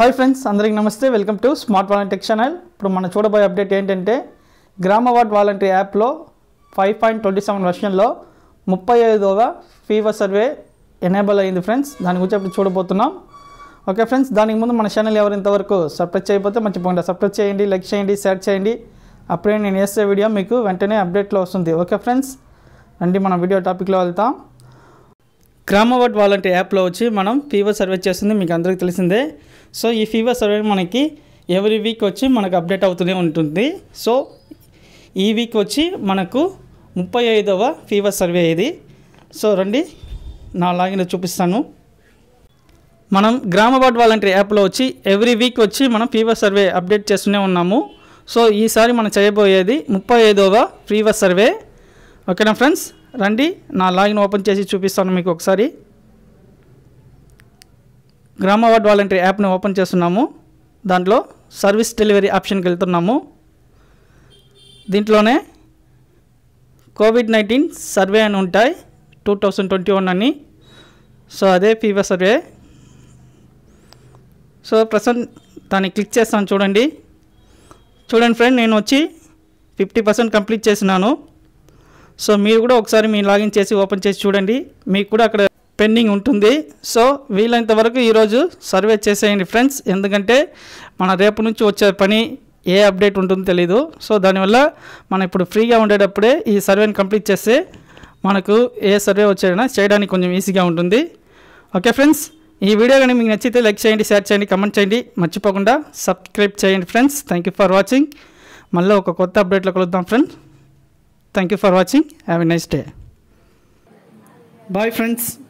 Hi friends అందరికీ నమస్తే welcome to smart volunteer channel ఇప్పుడు మనం చూడబోయే అప్డేట్ ఏంటంటే గ్రామ వార్డ్ వాలంటీర్ యాప్లో ఫైవ్ పాయింట్ ట్వంటీ సెవెన్ వర్షన్లో ముప్పై ఐదవ ఫీవర్ సర్వే ఎనేబుల్ అయింది ఫ్రెండ్స్ దాని గురించి అప్పుడు చూడబోతున్నాం ఓకే ఫ్రెండ్స్ దానికి ముందు మన ఛానల్ ఎవరు ఇంతవరకు సబ్స్క్రైబ్ చేయకపోతే మర్చిపోకుండా సర్ప్రైజ్ చేయండి లైక్ చేయండి షేర్ చేయండి అప్పుడే నేను వేసే వీడియో మీకు వెంటనే అప్డేట్లో వస్తుంది ఓకే ఫ్రెండ్స్ రండి మనం వీడియో టాపిక్లో వెళ్తాం గ్రామ వార్డ్ వాలంటీర్ యాప్లో వచ్చి మనం ఫీవర్ సర్వే చేస్తుంది మీకు అందరికీ తెలిసిందే సో ఈ ఫీవర్ సర్వే మనకి ఎవ్రీ వీక్ వచ్చి మనకు అప్డేట్ అవుతూనే ఉంటుంది సో ఈ వీక్ వచ్చి మనకు ముప్పై ఐదవ ఫీవర్ సర్వే ఇది సో రండి నా లాగిన్ చూపిస్తాను మనం గ్రామ వార్డ్ వాలంటీర్ యాప్లో వచ్చి ఎవ్రీ వీక్ వచ్చి మనం ఫీవర్ సర్వే అప్డేట్ చేస్తూనే ఉన్నాము సో ఈసారి మనం చేయబోయేది ముప్పై ఐదవ ఫీవర్ సర్వే ఓకేనా ఫ్రెండ్స్ రండి నా లాగిన్ ఓపెన్ చేసి చూపిస్తాను మీకు ఒకసారి గ్రామ వార్డ్ వాలంటీర్ యాప్ని ఓపెన్ చేస్తున్నాము దాంట్లో సర్వీస్ డెలివరీ ఆప్షన్కి వెళ్తున్నాము దీంట్లోనే కోవిడ్ నైన్టీన్ సర్వే అని ఉంటాయి టూ థౌజండ్ ట్వంటీ వన్ అని సో అదే ఫీవర్ సర్వే సో ప్రసెంట్ దాన్ని క్లిక్ చేస్తాను చూడండి చూడండి ఫ్రెండ్ నేను వచ్చి ఫిఫ్టీ పర్సెంట్ కంప్లీట్ చేసినాను సో మీరు కూడా ఒకసారి మీ లాగిన్ చేసి ఓపెన్ చేసి చూడండి మీకు కూడా అక్కడ పెండింగ్ ఉంటుంది సో వీలైనంత వరకు ఈరోజు సర్వే చేసేయండి ఫ్రెండ్స్ ఎందుకంటే మన రేపు నుంచి వచ్చే పని ఏ అప్డేట్ ఉంటుందో తెలీదు సో దానివల్ల మనం ఇప్పుడు ఫ్రీగా ఉండేటప్పుడే ఈ సర్వేని కంప్లీట్ చేస్తే మనకు ఏ సర్వే వచ్చేదైనా చేయడానికి కొంచెం ఈజీగా ఉంటుంది ఓకే ఫ్రెండ్స్ ఈ వీడియో కానీ మీకు నచ్చితే లైక్ చేయండి షేర్ చేయండి కమెంట్ చేయండి మర్చిపోకుండా సబ్స్క్రైబ్ చేయండి ఫ్రెండ్స్ థ్యాంక్ ఫర్ వాచింగ్ మళ్ళీ ఒక కొత్త అప్డేట్లో కలుద్దాం friends Thank you for watching. Have a nice day. Bye friends.